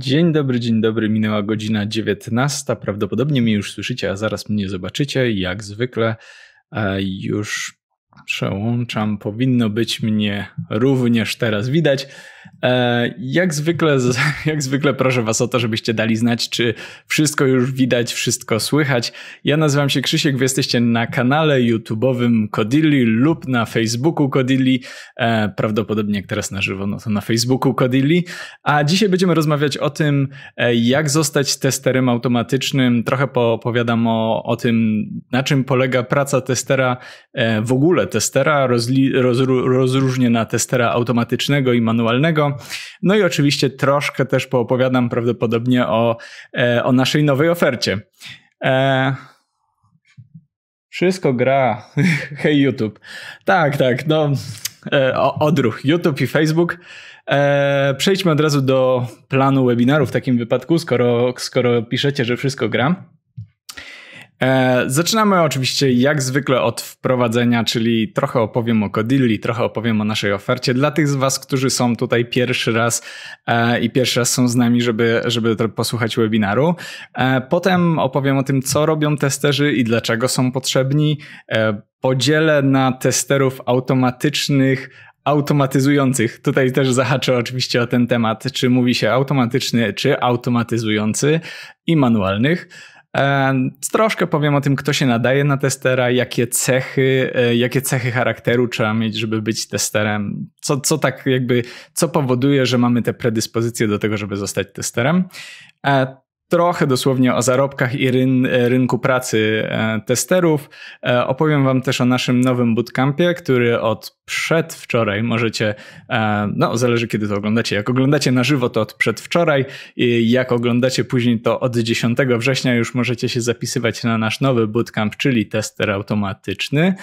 Dzień dobry, dzień dobry. Minęła godzina 19. Prawdopodobnie mnie już słyszycie, a zaraz mnie zobaczycie. Jak zwykle e, już Przełączam, powinno być mnie również teraz widać. E, jak zwykle, jak zwykle proszę Was o to, żebyście dali znać, czy wszystko już widać, wszystko słychać. Ja nazywam się Krzysiek, Wy jesteście na kanale YouTube'owym Kodilli lub na Facebooku Kodilli. E, prawdopodobnie jak teraz na żywo, no to na Facebooku Kodilli. A dzisiaj będziemy rozmawiać o tym, e, jak zostać testerem automatycznym. Trochę poopowiadam o, o tym, na czym polega praca testera w ogóle testera, rozli, roz, rozróżnię na testera automatycznego i manualnego. No i oczywiście troszkę też poopowiadam prawdopodobnie o, e, o naszej nowej ofercie. E... Wszystko gra. Hej YouTube. Tak, tak, no e, o, odruch YouTube i Facebook. E, przejdźmy od razu do planu webinarów w takim wypadku, skoro, skoro piszecie, że wszystko gra. E, zaczynamy oczywiście jak zwykle od wprowadzenia, czyli trochę opowiem o Codilli, trochę opowiem o naszej ofercie. Dla tych z Was, którzy są tutaj pierwszy raz e, i pierwszy raz są z nami, żeby, żeby posłuchać webinaru. E, potem opowiem o tym, co robią testerzy i dlaczego są potrzebni. podzielę na testerów automatycznych automatyzujących. Tutaj też zahaczę oczywiście o ten temat, czy mówi się automatyczny, czy automatyzujący i manualnych. E, troszkę powiem o tym, kto się nadaje na testera, jakie cechy, e, jakie cechy charakteru trzeba mieć, żeby być testerem. Co, co tak jakby, co powoduje, że mamy te predyspozycje do tego, żeby zostać testerem. E, trochę dosłownie o zarobkach i ryn, e, rynku pracy e, testerów. E, opowiem Wam też o naszym nowym bootcampie, który od przedwczoraj możecie, no zależy kiedy to oglądacie. Jak oglądacie na żywo, to od przedwczoraj, i jak oglądacie później, to od 10 września już możecie się zapisywać na nasz nowy bootcamp, czyli tester automatyczny.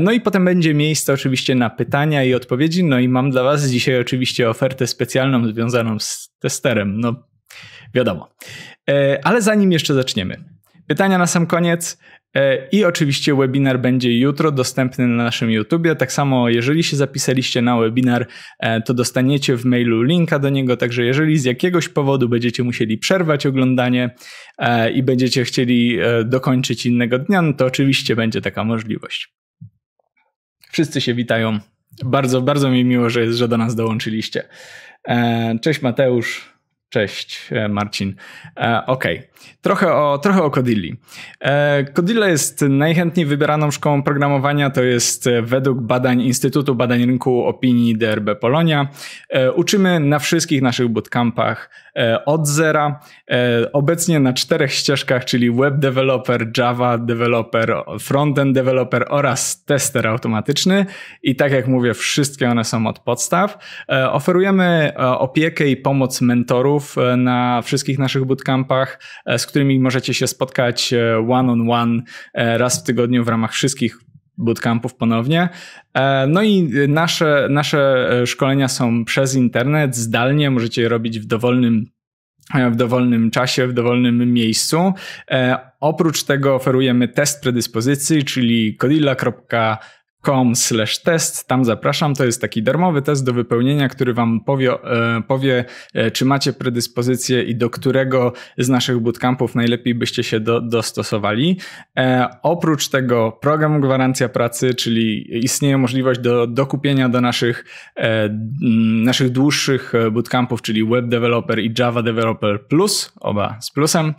No i potem będzie miejsce oczywiście na pytania i odpowiedzi. No i mam dla Was dzisiaj oczywiście ofertę specjalną związaną z testerem. No Wiadomo. E, ale zanim jeszcze zaczniemy, pytania na sam koniec. E, I oczywiście webinar będzie jutro dostępny na naszym YouTubie. Tak samo, jeżeli się zapisaliście na webinar, e, to dostaniecie w mailu linka do niego. Także, jeżeli z jakiegoś powodu będziecie musieli przerwać oglądanie i będziecie chcieli dokończyć innego dnia, no to oczywiście będzie taka możliwość. Wszyscy się witają. Bardzo, bardzo mi miło, że, jest, że do nas dołączyliście. Cześć Mateusz. Cześć e, Marcin. E, ok, trochę o, trochę o Codilli. E, Codilla jest najchętniej wybieraną szkołą programowania, to jest według badań Instytutu Badań Rynku Opinii DRB Polonia. Uczymy na wszystkich naszych bootcampach od zera, obecnie na czterech ścieżkach, czyli web developer, java developer, frontend developer oraz tester automatyczny i tak jak mówię, wszystkie one są od podstaw. Oferujemy opiekę i pomoc mentorów, E, na wszystkich naszych bootcampach, e, z którymi możecie się spotkać e, one on one raz w tygodniu w ramach wszystkich bootcampów ponownie. No i nasze, nasze szkolenia są przez internet, zdalnie, możecie je robić w dowolnym w dowolnym czasie, w dowolnym miejscu. Oprócz tego oferujemy test predyspozycji, czyli codilla.com com slash test. Tam zapraszam. To jest taki darmowy test do wypełnienia, który Wam powie, e, powie e, czy macie predyspozycję i do którego z naszych bootcampów najlepiej byście się do, dostosowali. E, oprócz tego program Gwarancja Pracy, czyli istnieje możliwość do dokupienia do naszych, naszych dłuższych bootcampów, czyli Web Developer i Java Developer Plus, oba z plusem,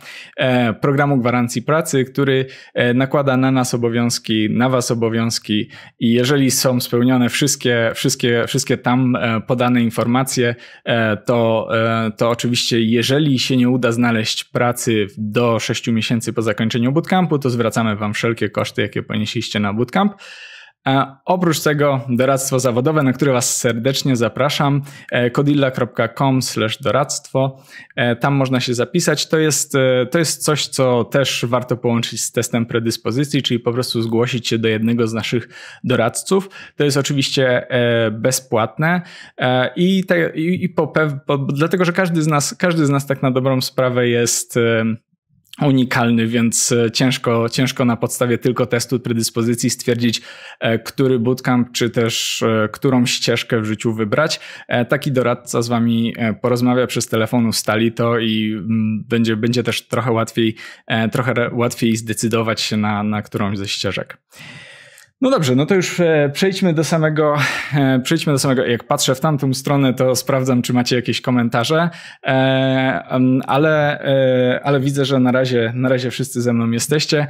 programu Gwarancji Pracy, który nakłada na nas obowiązki, na Was obowiązki i jeżeli są spełnione wszystkie, wszystkie, wszystkie tam e, podane informacje, e, to, e, to oczywiście, jeżeli się nie uda znaleźć pracy do 6 miesięcy po zakończeniu bootcampu, to zwracamy Wam wszelkie koszty, jakie ponieśliście na bootcamp oprócz tego doradztwo zawodowe, na które Was serdecznie zapraszam, e, kodilla.com doradztwo. E, tam można się zapisać. To jest, e, to jest coś, co też warto połączyć z testem predyspozycji, czyli po prostu zgłosić się do jednego z naszych doradców. To jest oczywiście bezpłatne i, te, i po, po, dlatego, że każdy z nas, każdy z nas tak na dobrą sprawę jest unikalny, więc e, ciężko, ciężko na podstawie tylko testu predyspozycji stwierdzić, e, który bootcamp, czy też e, którą ścieżkę w życiu wybrać. Taki doradca z wami porozmawia przez telefon, ustali to i mm, będzie, będzie też trochę łatwiej, trochę łatwiej zdecydować się na, na którąś ze ścieżek. No dobrze, no to już e, przejdźmy do samego, e, przejdźmy do samego, jak patrzę w tamtą stronę, to sprawdzam, czy macie jakieś komentarze, e, ale, ale widzę, że na razie, na razie wszyscy ze mną jesteście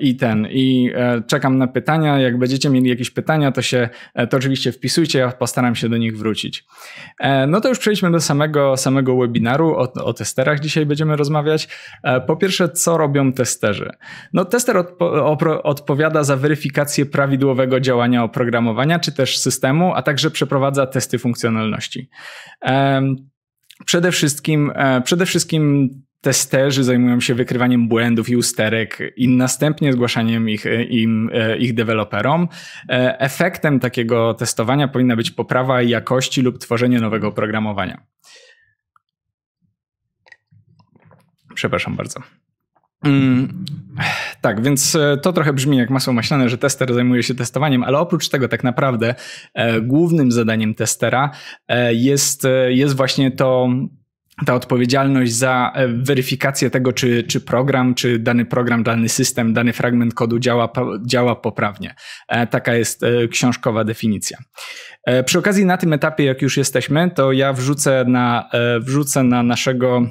i ten, i czekam na pytania, jak będziecie mieli jakieś pytania, to się, to oczywiście wpisujcie, ja postaram się do nich wrócić. No to już przejdźmy do samego, samego webinaru, o, o testerach dzisiaj będziemy rozmawiać. Po pierwsze, co robią testerzy? No tester odpo, opro, odpowiada za weryfikację weryfikację prawidłowego działania oprogramowania czy też systemu, a także przeprowadza testy funkcjonalności. Przede wszystkim, e, przede wszystkim testerzy zajmują się wykrywaniem błędów i usterek i następnie zgłaszaniem ich, e, im, e, ich deweloperom. Efektem takiego testowania powinna być poprawa jakości lub tworzenie nowego oprogramowania. Przepraszam bardzo. Mm, tak, więc e, to trochę brzmi jak masło maślane, że tester zajmuje się testowaniem, ale oprócz tego tak naprawdę e, głównym zadaniem testera e, jest, e, jest właśnie to ta odpowiedzialność za e, weryfikację tego, czy, czy program, czy dany program, dany system, dany fragment kodu działa, działa poprawnie. E, taka jest książkowa definicja. Przy okazji na tym etapie, jak już jesteśmy, to ja wrzucę na, wrzucę na naszego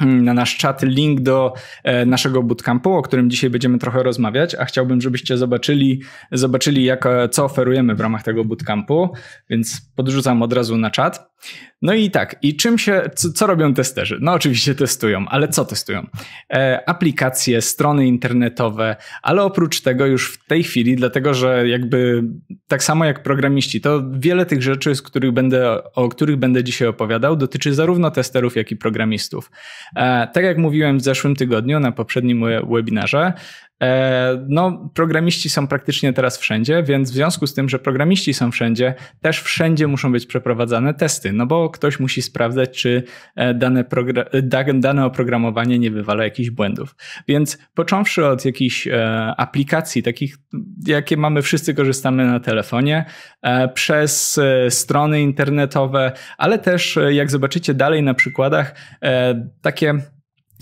Hmm, na nasz czat link do e, naszego bootcampu, o którym dzisiaj będziemy trochę rozmawiać, a chciałbym, żebyście zobaczyli, zobaczyli jak, e, co oferujemy w ramach tego bootcampu, więc podrzucam od razu na czat. No i tak, i czym się, co, co robią testerzy? No oczywiście testują, ale co testują? E, aplikacje, strony internetowe, ale oprócz tego już w tej chwili, dlatego że jakby tak samo jak programiści, to wiele tych rzeczy, z których będę, o których będę dzisiaj opowiadał, dotyczy zarówno testerów, jak i programistów. E, tak jak mówiłem w zeszłym tygodniu na poprzednim webinarze, E, no, programiści są praktycznie teraz wszędzie, więc w związku z tym, że programiści są wszędzie, też wszędzie muszą być przeprowadzane testy, no bo ktoś musi sprawdzać, czy e, dane, e, dane oprogramowanie nie wywala jakichś błędów. Więc począwszy od jakichś aplikacji, takich, jakie mamy wszyscy, korzystamy na telefonie, przez strony internetowe, ale też, jak zobaczycie dalej na przykładach, takie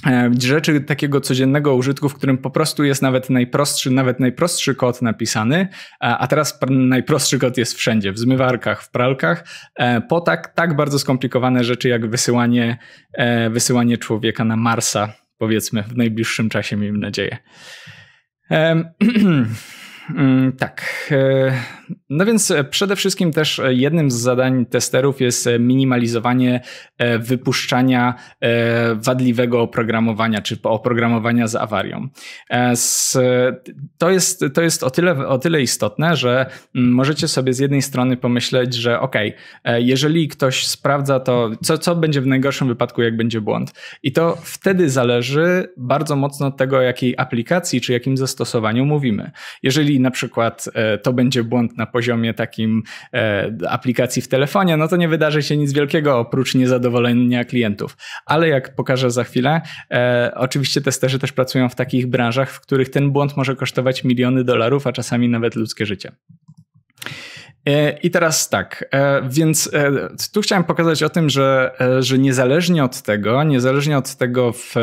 E, rzeczy takiego codziennego użytku, w którym po prostu jest nawet najprostszy, nawet najprostszy kod napisany, e, a teraz najprostszy kod jest wszędzie, w zmywarkach, w pralkach, e, po tak, tak bardzo skomplikowane rzeczy jak wysyłanie, wysyłanie człowieka na Marsa, powiedzmy, w najbliższym czasie, miejmy nadzieję. Um, Mm, tak. E, no więc e, przede wszystkim też e, jednym z zadań testerów jest minimalizowanie wypuszczania wadliwego oprogramowania czy oprogramowania z awarią. To jest, to jest o, tyle, o tyle istotne, że mm, możecie sobie z jednej strony pomyśleć, że ok, jeżeli ktoś sprawdza to, co, co będzie w najgorszym wypadku, jak będzie błąd. I to wtedy zależy bardzo mocno od tego, o jakiej aplikacji czy jakim zastosowaniu mówimy. Jeżeli jeżeli na przykład e, to będzie błąd na poziomie takim e, aplikacji w telefonie, no to nie wydarzy się nic wielkiego oprócz niezadowolenia klientów. Ale jak pokażę za chwilę, e, oczywiście testerzy też pracują w takich branżach, w których ten błąd może kosztować miliony dolarów, a czasami nawet ludzkie życie. E, I teraz tak, e, więc e, tu chciałem pokazać o tym, że, że niezależnie od tego, niezależnie od tego, w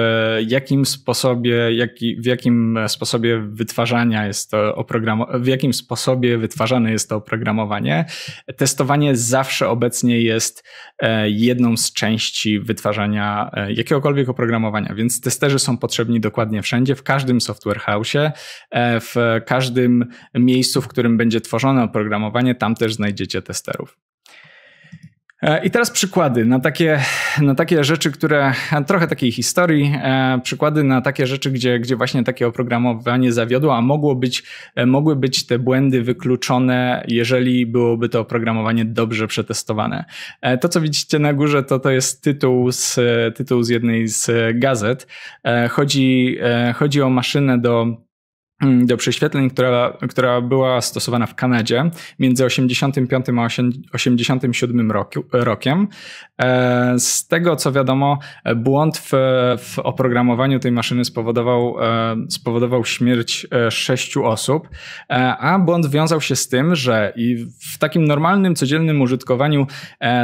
jakim sposobie, jaki, w jakim sposobie wytwarzania jest to oprogramowanie, w jakim sposobie wytwarzane jest to oprogramowanie, testowanie zawsze obecnie jest E, jedną z części wytwarzania e, jakiegokolwiek oprogramowania, więc testerzy są potrzebni dokładnie wszędzie, w każdym software house, e, w każdym miejscu, w którym będzie tworzone oprogramowanie, tam też znajdziecie testerów. E, I teraz przykłady na takie, na takie rzeczy, które, trochę takiej historii, e, przykłady na takie rzeczy, gdzie, gdzie właśnie takie oprogramowanie zawiodło, a mogło być, e, mogły być te błędy wykluczone, jeżeli byłoby to oprogramowanie dobrze przetestowane. To, co widzicie na górze, to, to jest tytuł z, tytuł z jednej z gazet. Chodzi, chodzi o maszynę do Mm, do prześwietleń, która, która była stosowana w Kanadzie między 85 a 87 roku, rokiem. E, z tego co wiadomo, błąd w, w oprogramowaniu tej maszyny spowodował, e, spowodował śmierć e, sześciu osób, a błąd wiązał się z tym, że i w takim normalnym, codziennym użytkowaniu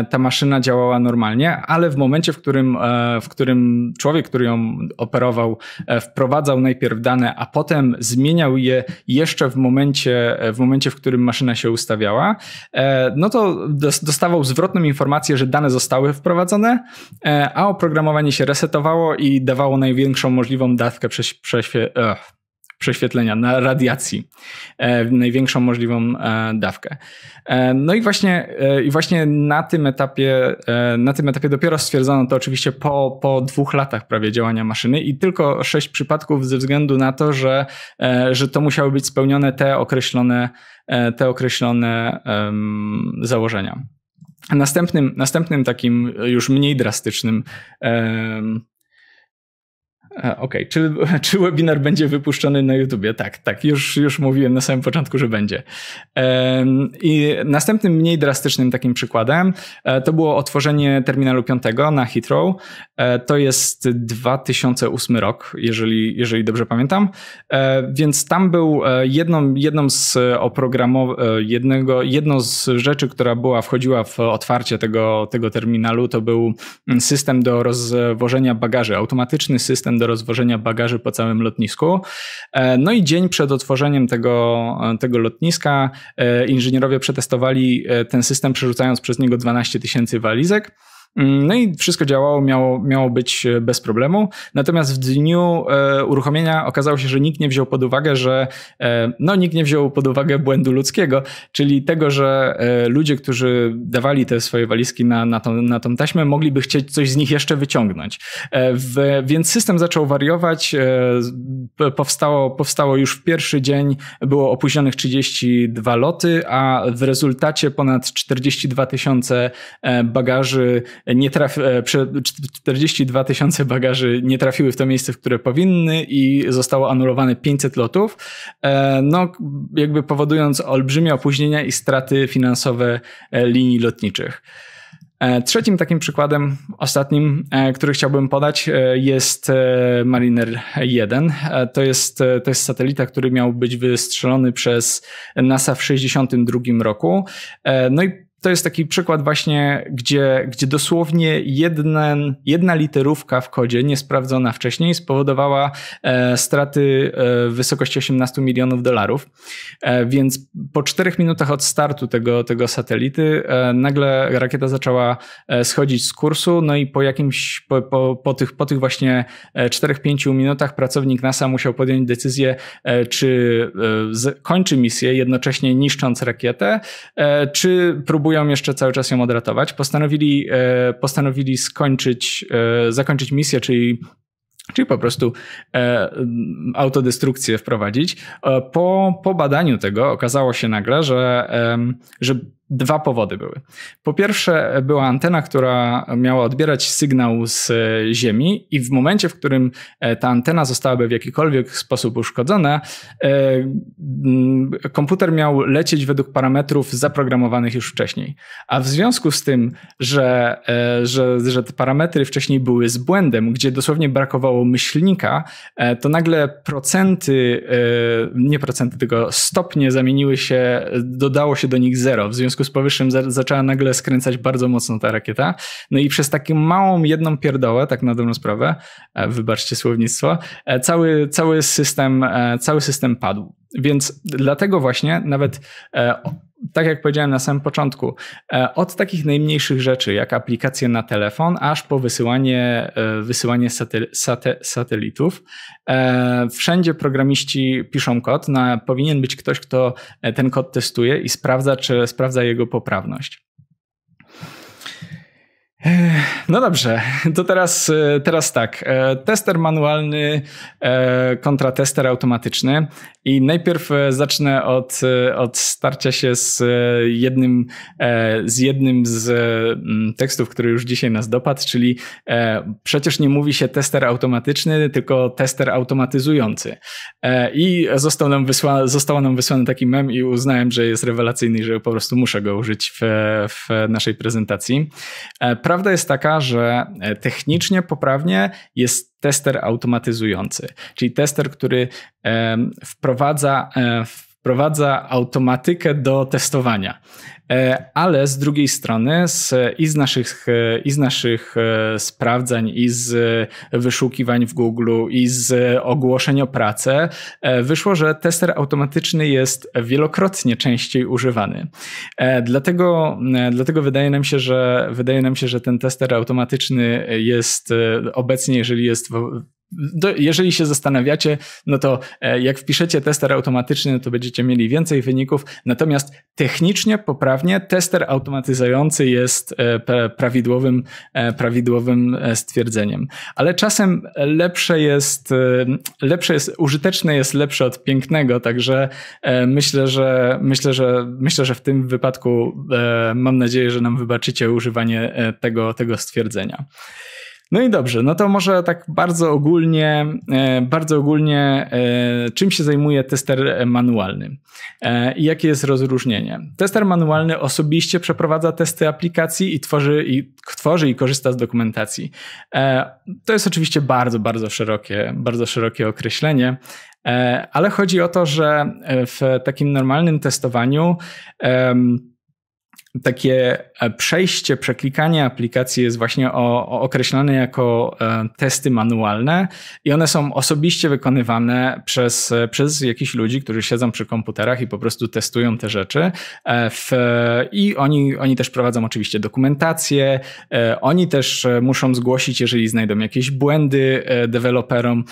ta maszyna działała normalnie, ale w momencie, w którym, w którym człowiek, który ją operował, wprowadzał najpierw dane, a potem zmienił zmieniał je jeszcze w momencie, w momencie, w którym maszyna się ustawiała, e, no to dostawał zwrotną informację, że dane zostały wprowadzone, e, a oprogramowanie się resetowało i dawało największą możliwą dawkę prześwie... Prześwie prześwietlenia, na radiacji, e, największą możliwą e, dawkę. E, no i właśnie, i właśnie na tym etapie, na tym etapie dopiero stwierdzono to oczywiście po, po dwóch latach prawie działania maszyny i tylko sześć przypadków ze względu na to, że, że to musiały być spełnione te określone, te określone założenia. Następnym, następnym takim już mniej drastycznym E, okej, okay. czy, czy webinar będzie wypuszczony na YouTubie? Tak, tak, już, już mówiłem na samym początku, że będzie. I następnym, mniej drastycznym takim przykładem e, to było otworzenie terminalu 5 na Heathrow. E, to jest 2008 rok, jeżeli, jeżeli dobrze pamiętam. Więc tam był jedną, jedną z oprogramow... jednego, jedną z rzeczy, która była, wchodziła w otwarcie tego, tego terminalu, to był system do rozwożenia bagaży, automatyczny system do rozwożenia bagaży po całym lotnisku. E, no i dzień przed otworzeniem tego, e, tego lotniska e, inżynierowie przetestowali ten system, przerzucając przez niego 12 tysięcy walizek. Mm, no i wszystko działało, miało, miało być e, bez problemu. Natomiast w dniu e, uruchomienia okazało się, że nikt nie wziął pod uwagę, że e, no nikt nie wziął pod uwagę błędu ludzkiego, czyli tego, że e, ludzie, którzy dawali te swoje walizki na, na, tą, na tą taśmę, mogliby chcieć coś z nich jeszcze wyciągnąć. E, w, więc system zaczął wariować, e, powstało, powstało już w pierwszy dzień, było opóźnionych 32 loty, a w rezultacie ponad 42 tysiące bagaży nie traf, 42 e, tysiące bagaży nie trafiły w to miejsce, w które powinny i zostało anulowane 500 lotów, e, no jakby powodując olbrzymie opóźnienia i straty finansowe e, linii lotniczych. Trzecim takim przykładem, ostatnim, który chciałbym podać, jest Mariner 1. To jest, to jest satelita, który miał być wystrzelony przez NASA w 1962 roku. No i to jest taki przykład właśnie, gdzie, gdzie dosłownie jedna literówka w kodzie, niesprawdzona wcześniej, spowodowała e, straty e, w wysokości 18 milionów dolarów. E, więc po czterech minutach od startu tego, tego satelity e, nagle rakieta zaczęła e, schodzić z kursu, no i po jakimś, po, po, po tych, po tych właśnie e, czterech pięciu minutach pracownik NASA musiał podjąć decyzję, czy z, kończy misję, jednocześnie niszcząc rakietę, czy próbuje próbują jeszcze cały czas ją odratować. Postanowili, e, postanowili skończyć, e, zakończyć misję, czyli czyli po prostu e, autodestrukcję wprowadzić. Po, po badaniu tego okazało się nagle, że, że Dwa powody były. Po pierwsze, była antena, która miała odbierać sygnał z e, Ziemi, i w momencie, w którym e, ta antena zostałaby w jakikolwiek sposób uszkodzona, e, komputer miał lecieć według parametrów zaprogramowanych już wcześniej. A w związku z tym, że, że, że te parametry wcześniej były z błędem, gdzie dosłownie brakowało myślnika, to nagle procenty, nie procenty, tylko stopnie zamieniły się, dodało się do nich zero. W związku związku z powyższym za, zaczęła nagle skręcać bardzo mocno ta rakieta. No i przez taką małą jedną pierdołę, tak na dobrą sprawę, e, wybaczcie słownictwo, e, cały, cały, system, e, cały system padł. Więc dlatego właśnie nawet tak jak powiedziałem na samym początku, e, od takich najmniejszych rzeczy, jak aplikacje na telefon, aż po wysyłanie, e, wysyłanie satel, satelitów. E, wszędzie programiści piszą kod, no, powinien być ktoś, kto ten kod testuje i sprawdza, czy sprawdza jego poprawność. No dobrze, to teraz, teraz tak. Tester manualny kontra tester automatyczny. I najpierw e, zacznę od, e, od starcia się z e, jednym, z jednym z tekstów, który już dzisiaj nas dopadł, czyli przecież nie mówi się tester automatyczny, tylko tester automatyzujący. I został nam wysła, nam wysłany taki mem i uznałem, że jest rewelacyjny, że po prostu muszę go użyć w, w naszej prezentacji. Prawda jest taka, że technicznie poprawnie jest tester automatyzujący, czyli tester, który wprowadza w wprowadza automatykę do testowania. E, ale z drugiej strony, z, i, z naszych, e, i z naszych e, sprawdzań, i z wyszukiwań w Google, i z ogłoszeń o pracę, wyszło, że tester automatyczny jest wielokrotnie częściej używany. Dlatego, dlatego wydaje, nam się, że, wydaje nam się, że ten tester automatyczny jest obecnie, jeżeli jest w do, jeżeli się zastanawiacie, no to e, jak wpiszecie tester automatyczny, no to będziecie mieli więcej wyników. Natomiast technicznie, poprawnie, tester automatyzujący jest e, prawidłowym, e, prawidłowym stwierdzeniem. Ale czasem lepsze jest, lepsze jest, użyteczne jest lepsze od pięknego, także myślę, że myślę, że myślę, że w tym wypadku mam nadzieję, że nam wybaczycie używanie tego, tego stwierdzenia. No i dobrze, no to może tak bardzo ogólnie, e, bardzo ogólnie, e, czym się zajmuje tester manualny e, i jakie jest rozróżnienie. Tester manualny osobiście przeprowadza testy aplikacji i tworzy i, tworzy i korzysta z dokumentacji. To jest oczywiście bardzo, bardzo szerokie, bardzo szerokie określenie. Ale chodzi o to, że w takim normalnym testowaniu takie e, przejście, przeklikanie aplikacji jest właśnie o, o określane jako e, testy manualne i one są osobiście wykonywane przez, e, przez jakichś ludzi, którzy siedzą przy komputerach i po prostu testują te rzeczy. E, w, I oni, oni też prowadzą oczywiście dokumentację, e, oni też e, muszą zgłosić, jeżeli znajdą jakieś błędy deweloperom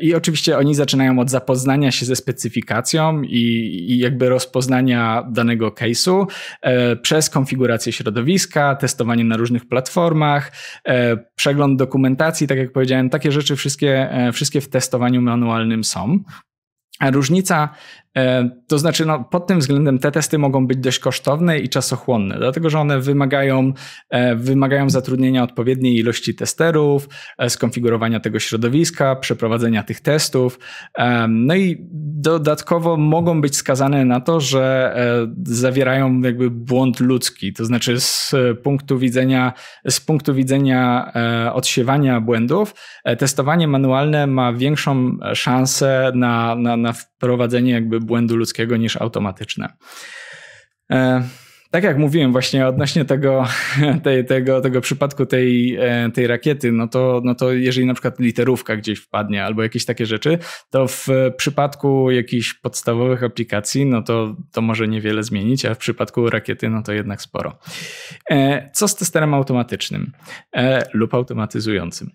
i oczywiście oni zaczynają od zapoznania się ze specyfikacją i, i jakby rozpoznania danego case'u, przez konfigurację środowiska, testowanie na różnych platformach, e, przegląd dokumentacji, tak jak powiedziałem, takie rzeczy wszystkie, e, wszystkie w testowaniu manualnym są. A różnica E, to znaczy, no, pod tym względem te testy mogą być dość kosztowne i czasochłonne, dlatego że one wymagają, e, wymagają zatrudnienia odpowiedniej ilości testerów, e, skonfigurowania tego środowiska, przeprowadzenia tych testów. No i dodatkowo mogą być skazane na to, że zawierają jakby błąd ludzki, to znaczy z punktu widzenia, z punktu widzenia odsiewania błędów, testowanie manualne ma większą szansę na, na, na prowadzenie jakby błędu ludzkiego niż automatyczne. E, tak jak mówiłem właśnie odnośnie tego, tej, tego, tego przypadku tej, e, tej rakiety, no to, no to jeżeli na przykład literówka gdzieś wpadnie albo jakieś takie rzeczy, to w przypadku jakichś podstawowych aplikacji, no to, to może niewiele zmienić, a w przypadku rakiety, no to jednak sporo. E, co z testerem automatycznym e, lub automatyzującym?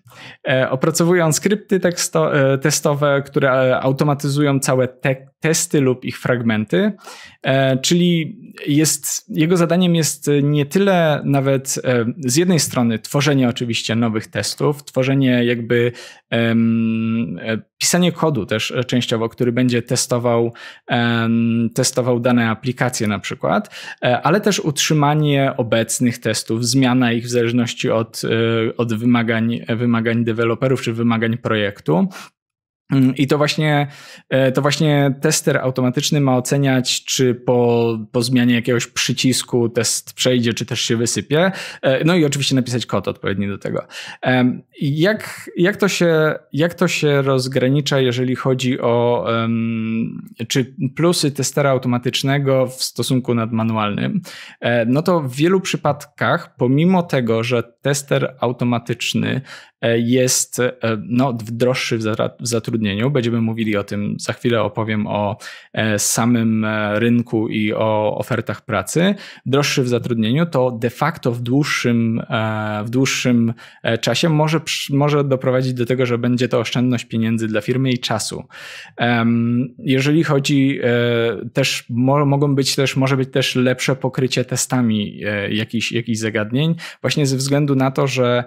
Opracowują skrypty teksto, testowe, które automatyzują całe te testy lub ich fragmenty, e, czyli jest, jego zadaniem jest nie tyle nawet e, z jednej strony tworzenie oczywiście nowych testów, tworzenie jakby um, pisanie kodu też częściowo, który będzie testował, um, testował dane aplikacje na przykład, ale też utrzymanie obecnych testów, zmiana ich w zależności od, od wymagań, wymagań deweloperów czy wymagań projektu. Mm, I to właśnie, e, to właśnie tester automatyczny ma oceniać, czy po, po zmianie jakiegoś przycisku test przejdzie, czy też się wysypie. E, no i oczywiście napisać kod odpowiedni do tego. Jak, jak, to, się, jak to się rozgranicza, jeżeli chodzi o czy plusy testera automatycznego w stosunku nad manualnym? E, no to w wielu przypadkach, pomimo tego, że tester automatyczny jest no, droższy w zatrudnieniu, zatrudnieniu. Będziemy mówili o tym za chwilę, opowiem o e, samym e, rynku i o ofertach pracy. Droższy w zatrudnieniu to de facto w dłuższym, e, w dłuższym czasie może, może doprowadzić do tego, że będzie to oszczędność pieniędzy dla firmy i czasu. Jeżeli chodzi, też mogą być też, może być też lepsze pokrycie testami jakichś, jakichś zagadnień, właśnie ze względu na to, że,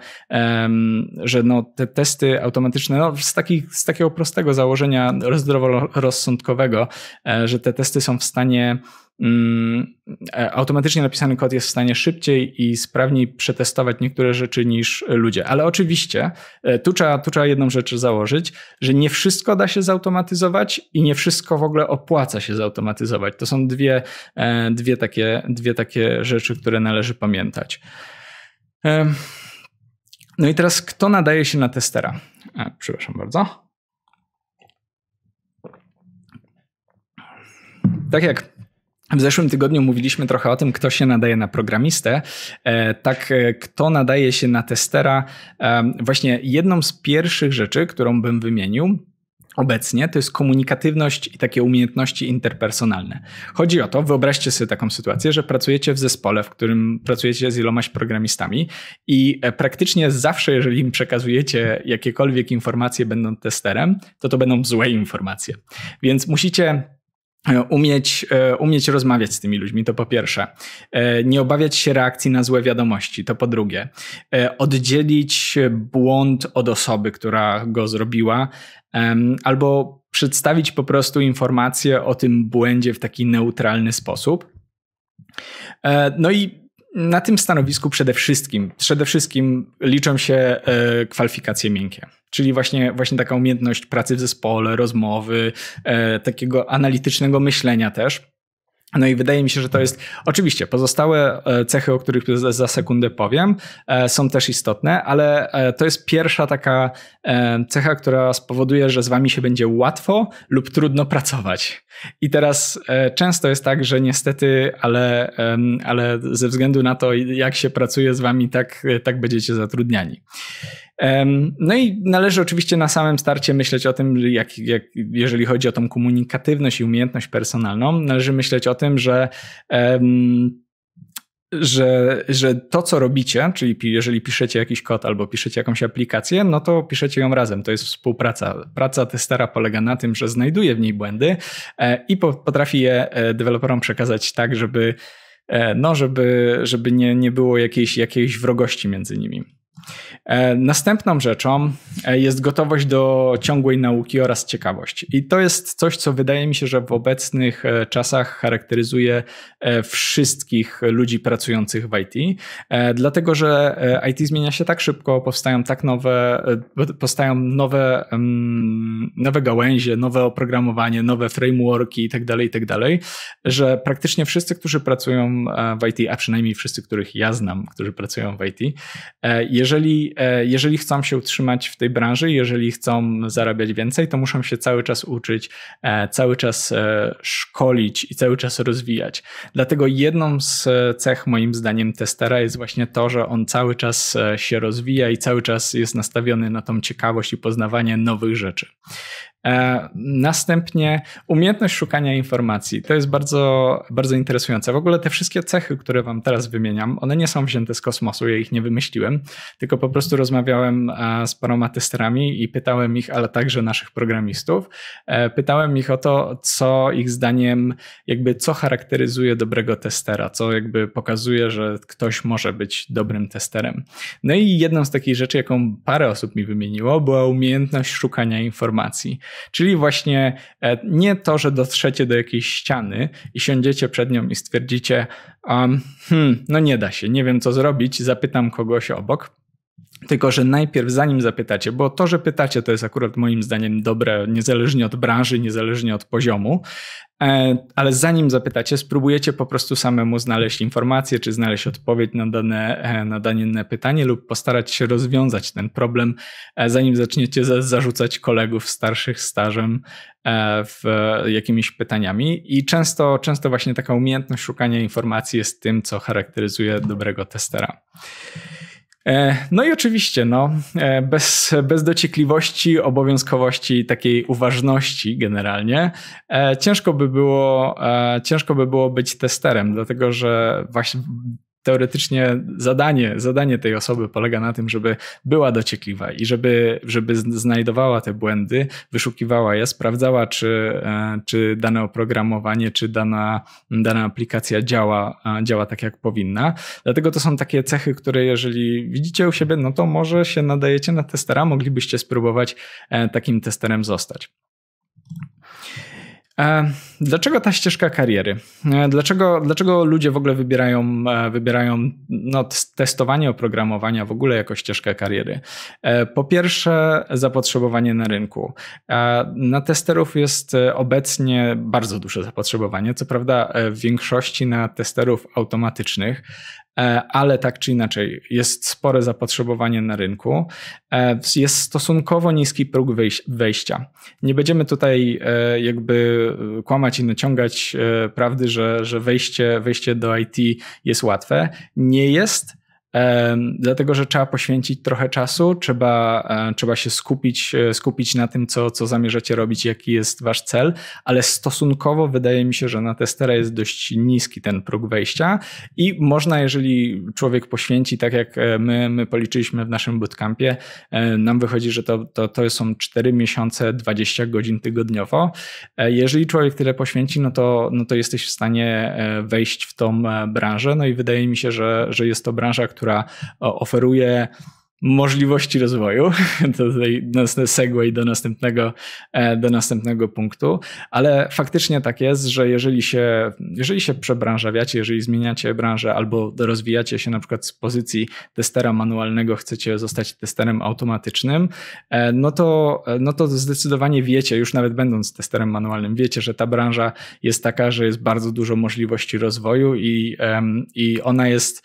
że no, te testy automatyczne no, z, takich, z takiego prostego założenia zdroworozsądkowego, e, że te testy są w stanie mm, e, automatycznie napisany kod jest w stanie szybciej i sprawniej przetestować niektóre rzeczy niż ludzie. Ale oczywiście e, tu trzeba, tu trzeba jedną rzecz założyć, że nie wszystko da się zautomatyzować i nie wszystko w ogóle opłaca się zautomatyzować. To są dwie, dwie, takie, dwie takie rzeczy, które należy pamiętać. No i teraz kto nadaje się na testera? A, przepraszam bardzo. tak jak w zeszłym tygodniu mówiliśmy trochę o tym, kto się nadaje na programistę. E, tak, e, kto nadaje się na testera. E, właśnie jedną z pierwszych rzeczy, którą bym wymienił, obecnie, to jest komunikatywność i takie umiejętności interpersonalne. Chodzi o to, wyobraźcie sobie taką sytuację, że pracujecie w zespole, w którym pracujecie z ilomaś programistami i praktycznie zawsze, jeżeli im przekazujecie jakiekolwiek informacje, będąc testerem, to to będą złe informacje. Więc musicie Umieć, e, umieć rozmawiać z tymi ludźmi, to po pierwsze. E, nie obawiać się reakcji na złe wiadomości, to po drugie. E, oddzielić błąd od osoby, która go zrobiła, albo przedstawić po prostu informację o tym błędzie w taki neutralny sposób. No i na tym stanowisku przede wszystkim, przede wszystkim liczą się e, kwalifikacje miękkie, czyli właśnie, właśnie taka umiejętność pracy w zespole, rozmowy, e, takiego analitycznego myślenia też. No i wydaje mi się, że to jest. Oczywiście, pozostałe e, cechy, o których za sekundę powiem, e, są też istotne, ale e, to jest pierwsza taka cecha, która spowoduje, że z wami się będzie łatwo lub trudno pracować. I teraz często jest tak, że niestety, ale, ale ze względu na to, jak się pracuje z wami, tak, tak będziecie zatrudniani. No i należy oczywiście na samym starcie myśleć o tym, jak, jak, jeżeli chodzi o tą komunikatywność i umiejętność personalną, należy myśleć o tym, że że, że to, co robicie, czyli jeżeli piszecie jakiś kod albo piszecie jakąś aplikację, no to piszecie ją razem. To jest współpraca. Praca testera polega na tym, że znajduje w niej błędy e, i potrafi je e, deweloperom przekazać tak, żeby, e, no, żeby, żeby nie, nie było jakiejś, jakiejś wrogości między nimi. E, następną rzeczą e, jest gotowość do ciągłej nauki oraz ciekawość. I to jest coś, co wydaje mi się, że w obecnych e, czasach charakteryzuje wszystkich ludzi pracujących w IT, dlatego że IT zmienia się tak szybko, powstają tak nowe, powstają nowe, nowe gałęzie, nowe oprogramowanie, nowe frameworki itd., tak itd., tak że praktycznie wszyscy, którzy pracują w IT, a przynajmniej wszyscy, których ja znam, którzy pracują w IT, jeżeli E, jeżeli chcą się utrzymać w tej branży, jeżeli chcą zarabiać więcej, to muszą się cały czas uczyć, e, cały czas e, szkolić i cały czas rozwijać. Dlatego jedną z cech moim zdaniem testera jest właśnie to, że on cały czas się rozwija i cały czas jest nastawiony na tą ciekawość i poznawanie nowych rzeczy. E, następnie umiejętność szukania informacji. To jest bardzo, bardzo interesujące. W ogóle te wszystkie cechy, które Wam teraz wymieniam, one nie są wzięte z kosmosu, ja ich nie wymyśliłem, tylko po prostu rozmawiałem e, z paroma testerami i pytałem ich, ale także naszych programistów, e, pytałem ich o to, co ich zdaniem, jakby co charakteryzuje dobrego testera, co jakby pokazuje, że ktoś może być dobrym testerem. No i jedną z takich rzeczy, jaką parę osób mi wymieniło, była umiejętność szukania informacji. Czyli właśnie e, nie to, że dotrzecie do jakiejś ściany i siądziecie przed nią i stwierdzicie, um, hmm, no nie da się, nie wiem co zrobić, zapytam kogoś obok. Tylko, że najpierw zanim zapytacie, bo to, że pytacie, to jest akurat moim zdaniem dobre, niezależnie od branży, niezależnie od poziomu, e, ale zanim zapytacie, spróbujecie po prostu samemu znaleźć informację, czy znaleźć odpowiedź na dane, e, na dane pytanie, lub postarać się rozwiązać ten problem, e, zanim zaczniecie zarzucać kolegów starszych stażem w jakimiś pytaniami. I często, często właśnie taka umiejętność szukania informacji jest tym, co charakteryzuje dobrego testera. E, no i oczywiście, no, e, bez, bez dociekliwości, obowiązkowości, takiej uważności generalnie, e, ciężko by było, ciężko by było być testerem, dlatego że właśnie teoretycznie zadanie, zadanie tej osoby polega na tym, żeby była dociekliwa i żeby, żeby znajdowała te błędy, wyszukiwała je, sprawdzała, czy, e, czy dane oprogramowanie, czy dana, dana aplikacja działa, e, działa tak, jak powinna. Dlatego to są takie cechy, które jeżeli widzicie u siebie, no to może się nadajecie na testera, moglibyście spróbować e, takim testerem zostać. E, dlaczego ta ścieżka kariery? E, dlaczego, dlaczego ludzie w ogóle wybierają, e, wybierają no, testowanie oprogramowania w ogóle jako ścieżkę kariery? Po pierwsze, zapotrzebowanie na rynku. Na testerów jest obecnie bardzo duże zapotrzebowanie, co prawda w większości na testerów automatycznych, E, ale tak czy inaczej jest spore zapotrzebowanie na rynku. E, jest stosunkowo niski próg wejścia. Nie będziemy tutaj e, jakby kłamać i naciągać prawdy, że, że wejście, wejście do IT jest łatwe. Nie jest, Dlatego, że trzeba poświęcić trochę czasu, trzeba, e, trzeba się skupić, e, skupić na tym, co, co zamierzacie robić, jaki jest wasz cel, ale stosunkowo wydaje mi się, że na testera jest dość niski ten próg wejścia i można, jeżeli człowiek poświęci, tak jak e, my, my policzyliśmy w naszym bootcampie, nam wychodzi, że to, to, to są 4 miesiące, 20 godzin tygodniowo. Jeżeli człowiek tyle poświęci, no to, no to jesteś w stanie wejść w tą branżę, no i wydaje mi się, że, że jest to branża, która e, oferuje możliwości rozwoju. To tutaj segue do następnego, e, do następnego punktu, ale faktycznie tak jest, że jeżeli się, jeżeli się przebranżawiacie, jeżeli zmieniacie branżę albo rozwijacie się na przykład z pozycji testera manualnego, chcecie zostać testerem automatycznym, e, no to, e, no to zdecydowanie wiecie, już nawet będąc testerem manualnym, wiecie, że ta branża jest taka, że jest bardzo dużo możliwości rozwoju i, i ona jest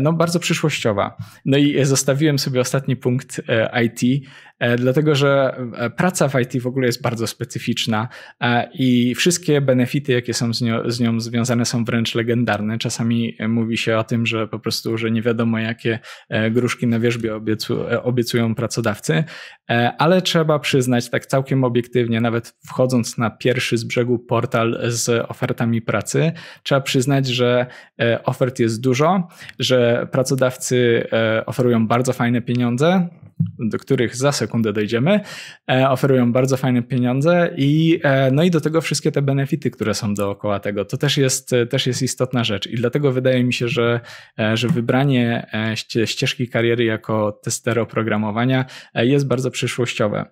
no, bardzo przyszłościowa. No i zostawiłem sobie sobie ostatni punkt e, IT, E, dlatego że e, praca w IT w ogóle jest bardzo specyficzna e, i wszystkie benefity, jakie są z, nią, z nią związane, są wręcz legendarne. Czasami mówi się o tym, że po prostu, że nie wiadomo, jakie gruszki na wierzbie obiecują pracodawcy, ale trzeba przyznać tak całkiem obiektywnie, nawet wchodząc na pierwszy z brzegu portal z ofertami pracy, trzeba przyznać, że ofert jest dużo, że pracodawcy oferują bardzo fajne pieniądze, do których za sekundę dojdziemy, e, oferują bardzo fajne pieniądze i e, no i do tego wszystkie te benefity, które są dookoła tego. To też jest, e, też jest istotna rzecz i dlatego wydaje mi się, że, że wybranie ścieżki kariery jako tester oprogramowania jest bardzo przyszłościowe.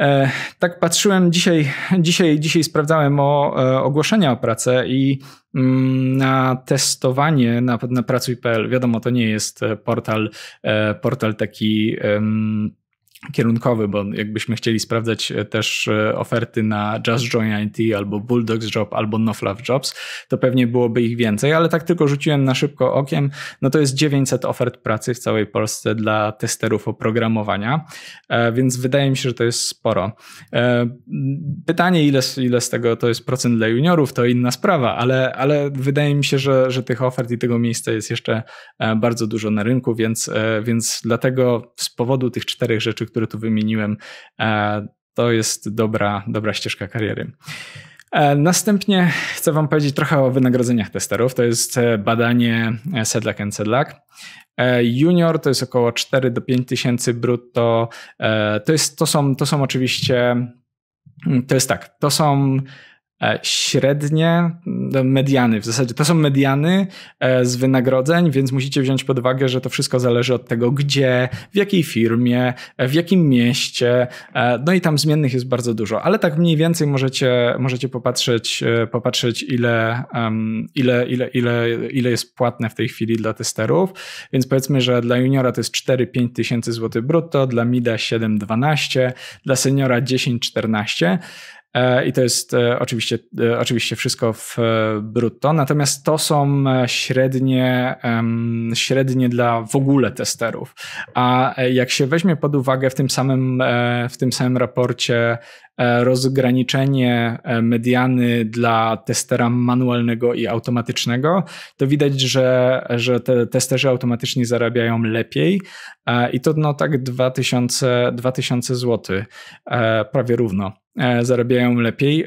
E, tak patrzyłem dzisiaj, dzisiaj, dzisiaj sprawdzałem o, e, ogłoszenia o pracę i mm, na testowanie na, na pracuj.pl. Wiadomo, to nie jest e, portal, portal taki um, kierunkowy, bo jakbyśmy chcieli sprawdzać e, też e, oferty na Just Join IT albo Bulldogs Job albo No Fluff Jobs, to pewnie byłoby ich więcej, ale tak tylko rzuciłem na szybko okiem, no to jest 900 ofert pracy w całej Polsce dla testerów oprogramowania, e, więc wydaje mi się, że to jest sporo. Pytanie, ile, ile z tego to jest procent dla juniorów, to inna sprawa, ale, ale wydaje mi się, że, że tych ofert i tego miejsca jest jeszcze bardzo dużo na rynku, więc, więc dlatego z powodu tych czterech rzeczy, które tu wymieniłem, e, to jest dobra, dobra ścieżka kariery. E, następnie chcę Wam powiedzieć trochę o wynagrodzeniach testerów. To jest e, badanie Sedlak Sedlak. Junior to jest około 4 do 5 tysięcy brutto. To, jest, to, są, to są oczywiście, mm, to jest tak, to są E, średnie, no, mediany. W zasadzie to są mediany e, z wynagrodzeń, więc musicie wziąć pod uwagę, że to wszystko zależy od tego, gdzie, w jakiej firmie, e, w jakim mieście. No i tam zmiennych jest bardzo dużo, ale tak mniej więcej możecie, możecie popatrzeć, popatrzeć ile, ile, ile, ile, ile jest płatne w tej chwili dla testerów. Więc powiedzmy, że dla juniora to jest 4-5 tysięcy złotych brutto, dla mida 7-12, dla seniora 10-14. E, I to jest e, oczywiście, e, oczywiście wszystko w brutto, natomiast to są średnie, średnie dla w ogóle testerów. A jak się weźmie pod uwagę w tym samym, w tym samym raporcie E, rozgraniczenie e, mediany dla testera manualnego i automatycznego, to widać, że, że te testerzy automatycznie zarabiają lepiej e, i to no tak 2000, 2000 zł, prawie równo. Zarabiają lepiej,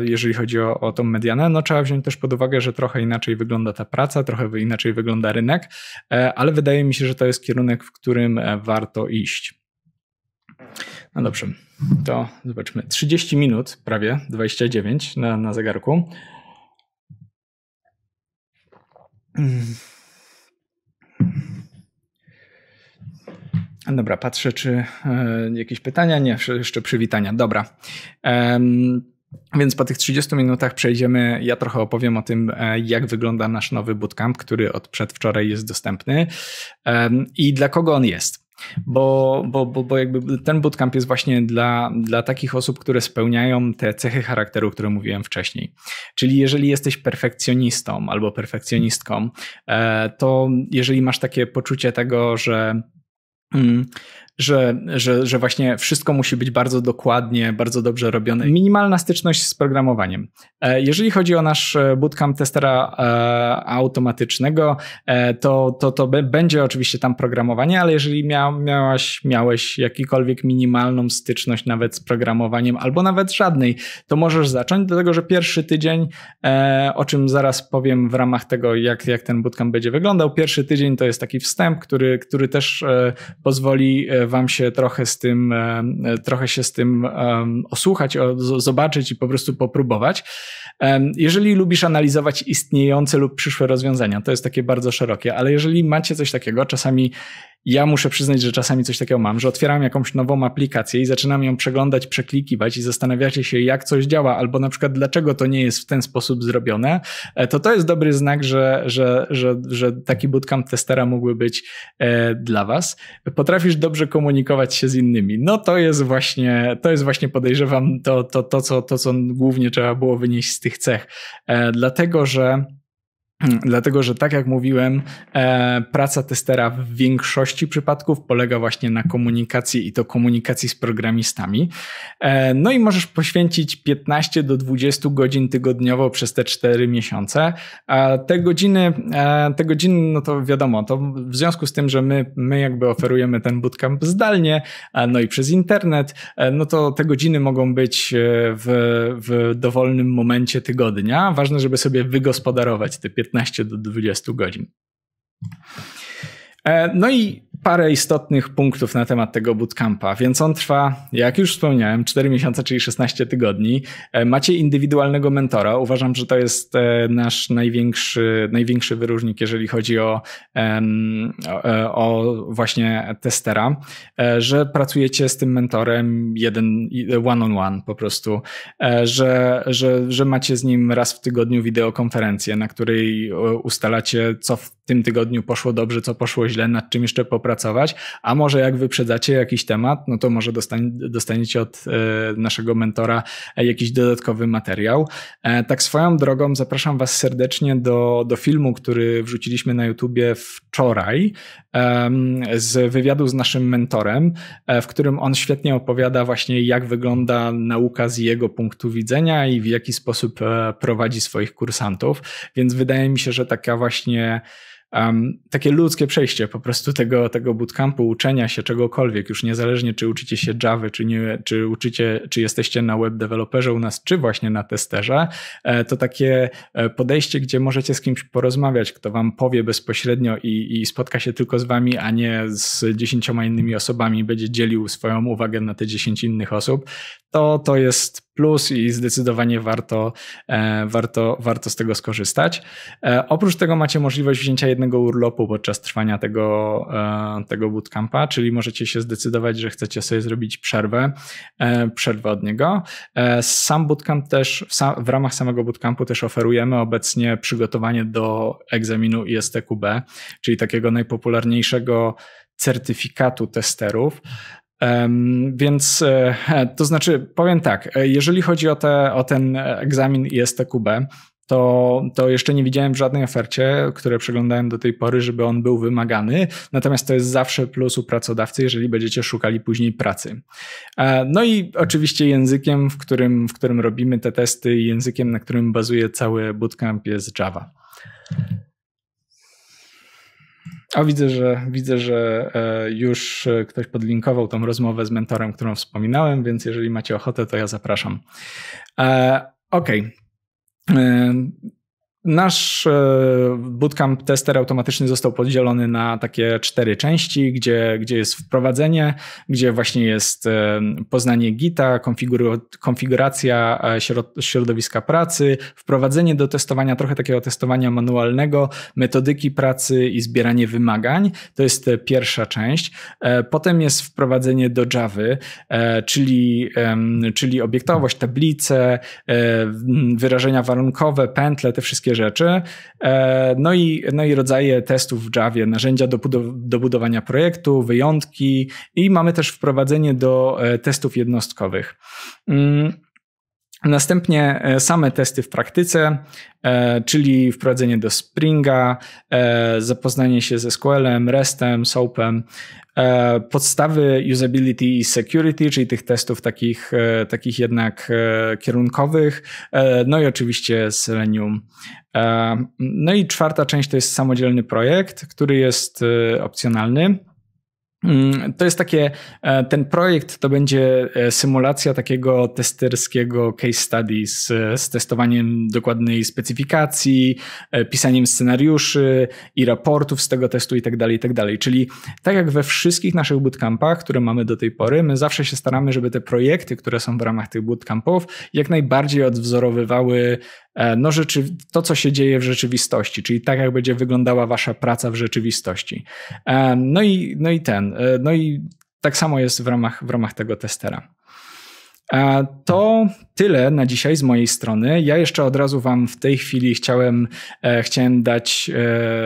jeżeli chodzi o, o tą medianę. No, trzeba wziąć też pod uwagę, że trochę inaczej wygląda ta praca, trochę inaczej wygląda rynek, ale wydaje mi się, że to jest kierunek, w którym warto iść. No dobrze, to zobaczmy. 30 minut, prawie 29 na, na zegarku. Dobra, patrzę, czy e, jakieś pytania? Nie, jeszcze przywitania. Dobra. Ehm, więc po tych 30 minutach przejdziemy. Ja trochę opowiem o tym, e, jak wygląda nasz nowy bootcamp, który od przedwczoraj jest dostępny ehm, i dla kogo on jest bo, bo, bo, bo jakby ten bootcamp jest właśnie dla, dla takich osób, które spełniają te cechy charakteru, które mówiłem wcześniej. Czyli jeżeli jesteś perfekcjonistą albo perfekcjonistką, e, to jeżeli masz takie poczucie tego, że mm, że, że, że właśnie wszystko musi być bardzo dokładnie, bardzo dobrze robione. Minimalna styczność z programowaniem. E, jeżeli chodzi o nasz e, bootcamp testera e, automatycznego, to, to, to będzie oczywiście tam programowanie, ale jeżeli mia, miałaś, miałeś jakikolwiek minimalną styczność nawet z programowaniem, albo nawet żadnej, to możesz zacząć, dlatego że pierwszy tydzień, o czym zaraz powiem w ramach tego, jak, jak ten bootcamp będzie wyglądał, pierwszy tydzień to jest taki wstęp, który, który też pozwoli wam się trochę z tym, e, trochę się z tym e, osłuchać, zobaczyć i po prostu popróbować. E, jeżeli lubisz analizować istniejące lub przyszłe rozwiązania, to jest takie bardzo szerokie, ale jeżeli macie coś takiego, czasami ja muszę przyznać, że czasami coś takiego mam, że otwieram jakąś nową aplikację i zaczynam ją przeglądać, przeklikiwać i zastanawiacie się, jak coś działa, albo na przykład dlaczego to nie jest w ten sposób zrobione, e, to to jest dobry znak, że, że, że, że taki bootcamp testera mógłby być e, dla was. Potrafisz dobrze komunikować się z innymi. No to jest właśnie, to jest właśnie podejrzewam to, to, to, co, to co głównie trzeba było wynieść z tych cech. E, dlatego, że Dlatego, że tak jak mówiłem, e, praca testera w większości przypadków polega właśnie na komunikacji i to komunikacji z programistami. E, no i możesz poświęcić 15 do 20 godzin tygodniowo przez te 4 miesiące. A te godziny, e, te godziny, no to wiadomo, to w związku z tym, że my, my jakby oferujemy ten bootcamp zdalnie, a, no i przez internet, e, no to te godziny mogą być e, w, w dowolnym momencie tygodnia. Ważne, żeby sobie wygospodarować te 15 15 do 20 godzin. E, no i parę istotnych punktów na temat tego bootcampa, więc on trwa, jak już wspomniałem, 4 miesiące, czyli 16 tygodni. E, macie indywidualnego mentora. Uważam, że to jest e, nasz największy, największy wyróżnik, jeżeli chodzi o, e, o, właśnie testera, że pracujecie z tym mentorem jeden one on one po prostu, że, że, że macie z nim raz w tygodniu wideokonferencję, na której ustalacie, co w tym tygodniu poszło dobrze, co poszło źle, nad czym jeszcze popracujecie pracować, a może jak wyprzedzacie jakiś temat, no to może dostaniecie od e, naszego mentora e, jakiś dodatkowy materiał. E, tak swoją drogą zapraszam Was serdecznie do, do filmu, który wrzuciliśmy na YouTubie wczoraj z wywiadu z naszym mentorem, w którym on świetnie opowiada właśnie jak wygląda nauka z jego punktu widzenia i w jaki sposób prowadzi swoich kursantów. Więc wydaje mi się, że taka właśnie um, takie ludzkie przejście po prostu tego, tego bootcampu, uczenia się czegokolwiek, już niezależnie czy uczycie się Java, czy, nie, czy uczycie, czy jesteście na web u nas, czy właśnie na testerze, e, to takie e, podejście, gdzie możecie z kimś porozmawiać, kto wam powie bezpośrednio i, i spotka się tylko z wami, a nie z dziesięcioma innymi osobami, będzie dzielił swoją uwagę na te dziesięć innych osób, to to jest plus i zdecydowanie warto, e, warto, warto z tego skorzystać. E, oprócz tego macie możliwość wzięcia jednego urlopu podczas trwania tego, e, tego bootcampa, czyli możecie się zdecydować, że chcecie sobie zrobić przerwę, przerwę od niego. Sam bootcamp też, w ramach samego bootcampu też oferujemy obecnie przygotowanie do egzaminu ISTQB, czyli takiego najpopularniejszego certyfikatu testerów. Więc e, to znaczy, powiem tak, e, jeżeli chodzi o, te, o ten egzamin ISTQB, to, to jeszcze nie widziałem w żadnej ofercie, które przeglądałem do tej pory, żeby on był wymagany. Natomiast to jest zawsze plus u pracodawcy, jeżeli będziecie szukali później pracy. E, no i oczywiście językiem, w którym, w którym robimy te testy, językiem, na którym bazuje cały bootcamp jest Java. A widzę, że widzę, że e, już e, ktoś podlinkował tą rozmowę z mentorem, którą wspominałem, więc jeżeli macie ochotę, to ja zapraszam. E, okej. Okay. Nasz e, bootcamp tester automatyczny został podzielony na takie cztery części, gdzie, gdzie jest wprowadzenie, gdzie właśnie jest e, poznanie Gita, konfiguracja e, środowiska pracy, wprowadzenie do testowania, trochę takiego testowania manualnego, metodyki pracy i zbieranie wymagań. To jest pierwsza część. Potem jest wprowadzenie do Java, czyli, czyli obiektowość, tablice, wyrażenia warunkowe, pętle, te wszystkie rzeczy. E, no i, no i rodzaje testów w Javie, narzędzia do, do budowania projektu, wyjątki i mamy też wprowadzenie do e, testów jednostkowych. Mm, Następnie e, same testy w praktyce, e, czyli wprowadzenie do Springa, e, zapoznanie się ze SQL-em, RESTem, SOAPem, podstawy usability i security, czyli tych testów takich, takich jednak kierunkowych, no i oczywiście Selenium. No i czwarta część to jest samodzielny projekt, który jest opcjonalny. Mm, to jest takie, e, ten projekt to będzie e, symulacja takiego testerskiego case study z, e, z, testowaniem dokładnej specyfikacji, pisaniem scenariuszy i raportów z tego testu i i tak dalej tak dalej. Czyli tak jak we wszystkich naszych bootcampach, które mamy do tej pory, my zawsze się staramy, żeby te projekty, które są w ramach tych bootcampów, jak najbardziej odwzorowywały E, no rzeczy, to, co się dzieje w rzeczywistości, czyli tak, jak będzie wyglądała wasza praca w rzeczywistości. E, no i, no i ten, e, no i tak samo jest w ramach, w ramach tego testera. To tyle na dzisiaj z mojej strony. Ja jeszcze od razu Wam w tej chwili chciałem, e, chciałem dać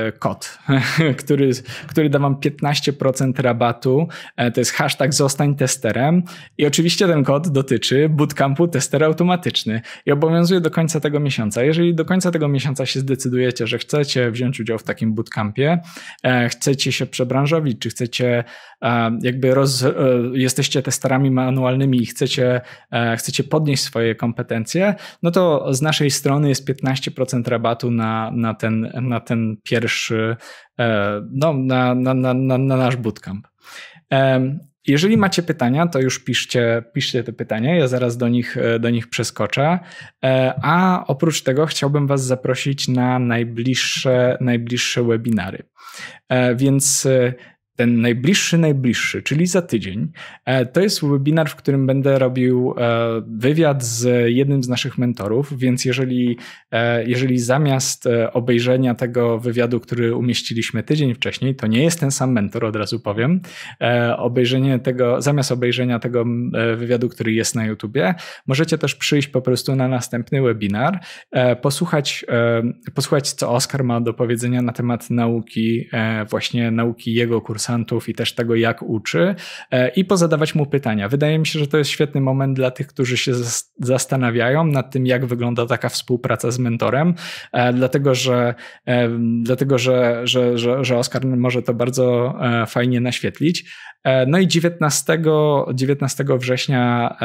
e, kod, który, który da Wam 15% rabatu. E, to jest hashtag zostań testerem. I oczywiście ten kod dotyczy bootcampu tester automatyczny i obowiązuje do końca tego miesiąca. Jeżeli do końca tego miesiąca się zdecydujecie, że chcecie wziąć udział w takim bootcampie, e, chcecie się przebranżowić, czy chcecie e, jakby roz, e, jesteście testerami manualnymi i chcecie, chcecie podnieść swoje swoje kompetencje, no to z naszej strony jest 15% rabatu na, na, ten, na ten pierwszy, e, no, na, na, na, na nasz bootcamp. E, jeżeli macie pytania, to już piszcie, piszcie te pytania, ja zaraz do nich, e, do nich przeskoczę. A oprócz tego chciałbym Was zaprosić na najbliższe, najbliższe webinary. Więc ten najbliższy, najbliższy, czyli za tydzień, e, to jest webinar, w którym będę robił e, wywiad z jednym z naszych mentorów, więc jeżeli, e, jeżeli zamiast obejrzenia tego wywiadu, który umieściliśmy tydzień wcześniej, to nie jest ten sam mentor, od razu powiem, obejrzenie tego, zamiast obejrzenia tego wywiadu, który jest na YouTubie, możecie też przyjść po prostu na następny webinar, posłuchać, posłuchać co Oskar ma do powiedzenia na temat nauki, właśnie nauki jego kursu kursantów i też tego, jak uczy, e, i pozadawać mu pytania. Wydaje mi się, że to jest świetny moment dla tych, którzy się zastanawiają nad tym, jak wygląda taka współpraca z mentorem, e, dlatego że, e, dlatego, że, że, że, że Oskar może to bardzo fajnie naświetlić. No i 19, 19 września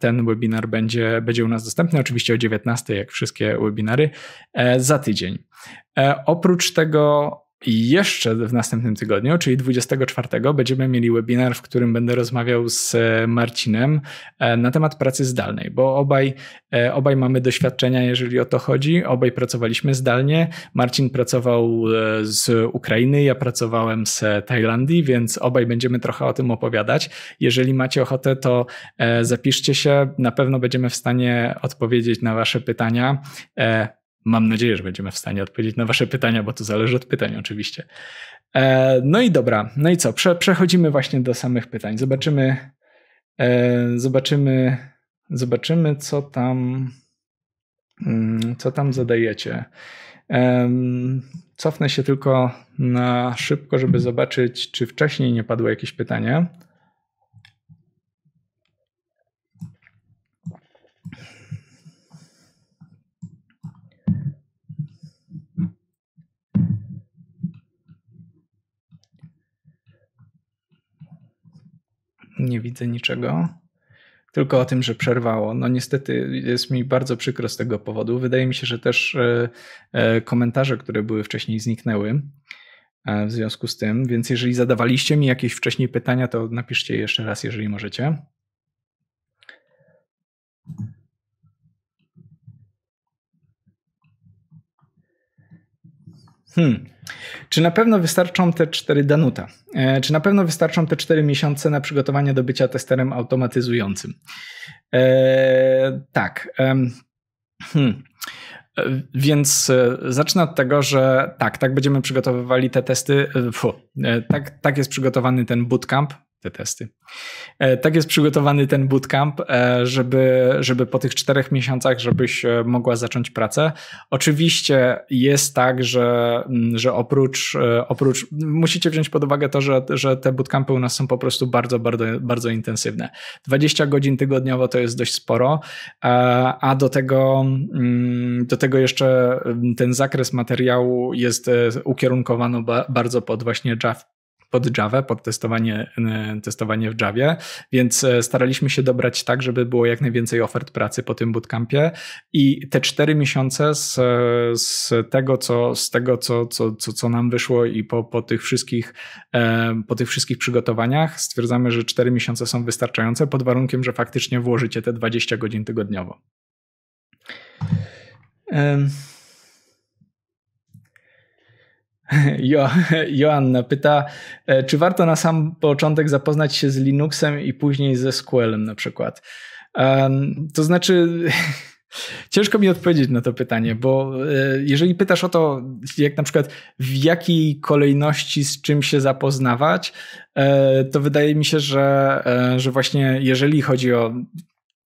ten webinar będzie, będzie u nas dostępny, oczywiście o 19, jak wszystkie webinary, za tydzień. Oprócz tego i jeszcze w następnym tygodniu, czyli 24, będziemy mieli webinar, w którym będę rozmawiał z e, Marcinem e, na temat pracy zdalnej, bo obaj, e, obaj mamy doświadczenia, jeżeli o to chodzi. Obaj pracowaliśmy zdalnie. Marcin pracował z Ukrainy, ja pracowałem z Tajlandii, więc obaj będziemy trochę o tym opowiadać. Jeżeli macie ochotę, to zapiszcie się. Na pewno będziemy w stanie odpowiedzieć na Wasze pytania Mam nadzieję, że będziemy w stanie odpowiedzieć na Wasze pytania, bo to zależy od pytań oczywiście. E, no i dobra, no i co? Prze przechodzimy właśnie do samych pytań. Zobaczymy, e, zobaczymy, zobaczymy, co tam, mm, co tam zadajecie. Cofnę się tylko na szybko, żeby zobaczyć, czy wcześniej nie padło jakieś pytanie. nie widzę niczego. Tylko o tym, że przerwało. No niestety jest mi bardzo przykro z tego powodu. Wydaje mi się, że też e, e, komentarze, które były wcześniej, zniknęły e, w związku z tym. Więc jeżeli zadawaliście mi jakieś wcześniej pytania, to napiszcie jeszcze raz, jeżeli możecie. Hmm. Czy na pewno wystarczą te cztery Danuta? E, czy na pewno wystarczą te cztery miesiące na przygotowanie do bycia testerem automatyzującym? E, tak. Hmm. E, hmm. Więc e, zacznę od tego, że tak, tak będziemy przygotowywali te testy. E, Fuh, e, tak, tak jest przygotowany ten bootcamp te testy. E, tak jest przygotowany ten bootcamp, e, żeby, żeby po tych czterech miesiącach, żebyś e, mogła zacząć pracę. Oczywiście jest tak, że, że oprócz, oprócz, musicie wziąć pod uwagę to, że, że te bootcampy u nas są po prostu bardzo, bardzo, bardzo intensywne. 20 godzin tygodniowo to jest dość sporo, a do tego, mm, do tego jeszcze ten zakres materiału jest ukierunkowany bardzo pod właśnie pod Java, pod testowanie, e, testowanie w Javie, więc e, staraliśmy się dobrać tak, żeby było jak najwięcej ofert pracy po tym bootcampie i te cztery miesiące z, e, z tego, co, z tego co, co, co, co nam wyszło i po, po, tych wszystkich, po tych wszystkich przygotowaniach stwierdzamy, że cztery miesiące są wystarczające pod warunkiem, że faktycznie włożycie te 20 godzin tygodniowo. Um. Jo Joanna pyta, e, czy warto na sam początek zapoznać się z Linuxem i później ze SQL-em na przykład? Um, to znaczy, ciężko mi odpowiedzieć na to pytanie, bo e, jeżeli pytasz o to, jak na przykład w jakiej kolejności z czym się zapoznawać, e, to wydaje mi się, że, że właśnie jeżeli chodzi o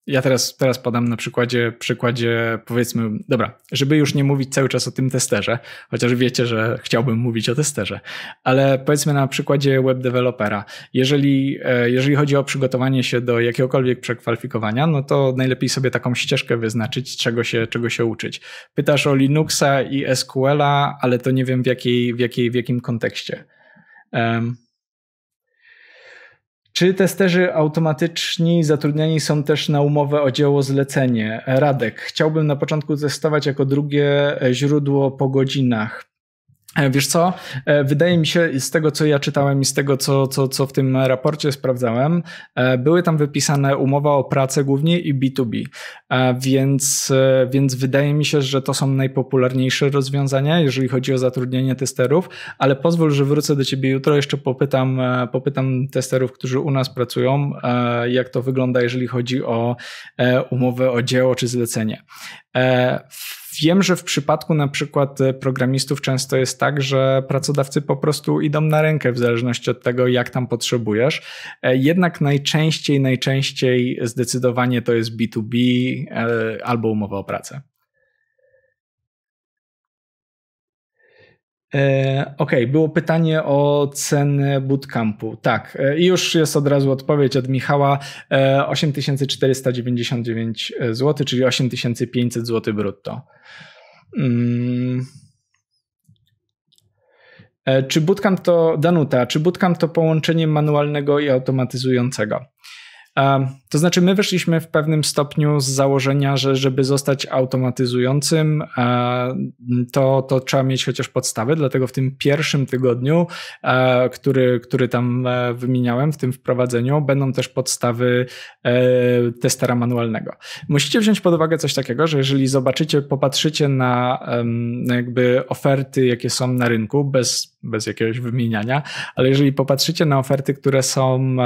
ja teraz, teraz podam na przykładzie, przykładzie, powiedzmy, dobra, żeby już nie mówić cały czas o tym testerze, chociaż wiecie, że chciałbym mówić o testerze, ale powiedzmy na przykładzie web dewelopera. Jeżeli, e, jeżeli chodzi o przygotowanie się do jakiegokolwiek przekwalifikowania, no to najlepiej sobie taką ścieżkę wyznaczyć, czego się, czego się uczyć. Pytasz o Linuxa i SQL-a, ale to nie wiem w, jakiej, w, jakiej, w jakim kontekście. Um, czy testerzy automatyczni zatrudniani są też na umowę o dzieło zlecenie? Radek, chciałbym na początku testować jako drugie źródło po godzinach. E, wiesz co, e, wydaje mi się, z tego co ja czytałem i z tego co, co, co w tym raporcie sprawdzałem, e, były tam wypisane umowa o pracę głównie i B2B, więc, więc wydaje mi się, że to są najpopularniejsze rozwiązania, jeżeli chodzi o zatrudnienie testerów, ale pozwól, że wrócę do ciebie jutro, jeszcze popytam, popytam testerów, którzy u nas pracują, jak to wygląda, jeżeli chodzi o umowę o dzieło czy zlecenie. Wiem, że w przypadku na przykład e, programistów często jest tak, że pracodawcy po prostu idą na rękę w zależności od tego, jak tam potrzebujesz. E, jednak najczęściej, najczęściej zdecydowanie to jest B2B e, albo umowa o pracę. E, okej, okay, było pytanie o cenę bootcampu. Tak, e, już jest od razu odpowiedź od Michała. 8499 e, zł, czyli 8500 zł brutto. Mm. Czy bootcamp to, Danuta, czy bootcamp to połączenie manualnego i automatyzującego? To znaczy, my wyszliśmy w pewnym stopniu z założenia, że żeby zostać automatyzującym, e, to, to trzeba mieć chociaż podstawy, Dlatego w tym pierwszym tygodniu, e, który, który tam e, wymieniałem, w tym wprowadzeniu, będą też podstawy testera manualnego. Musicie wziąć pod uwagę coś takiego, że jeżeli zobaczycie, popatrzycie na jakby oferty, jakie są na rynku, bez, bez jakiegoś wymieniania, ale jeżeli popatrzycie na oferty, które są,